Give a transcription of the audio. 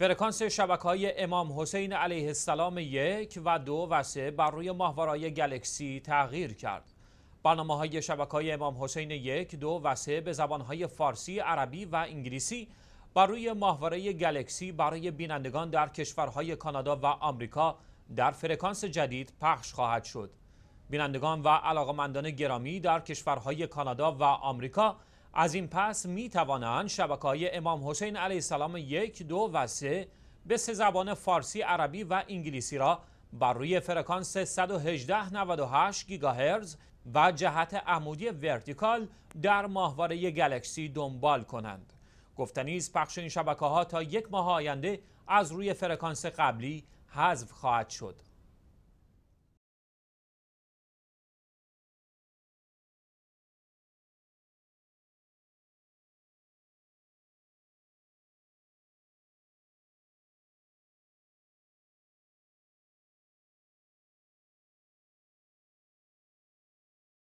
فرکانس شبکه های امام حسین علیه السلام یک و دو و سه بر روی ماهوارای گلکسی تغییر کرد. برنامه های شبکه های امام حسین یک، دو و سه به زبان های فارسی، عربی و انگلیسی بر روی ماهواره گلکسی برای بینندگان در کشورهای کانادا و آمریکا در فرکانس جدید پخش خواهد شد. بینندگان و علاقمندان گرامی در کشورهای کانادا و آمریکا از این پس می توانند شبکه های امام حسین علیه السلام یک، دو و سه به سه زبان فارسی، عربی و انگلیسی را بر روی فرکانس 118.98 گیگاهرز و جهت عمودی ورتیکال در ماهواره گلکسی دنبال کنند. گفته پخش این شبکه ها تا یک ماه آینده از روی فرکانس قبلی حذف خواهد شد.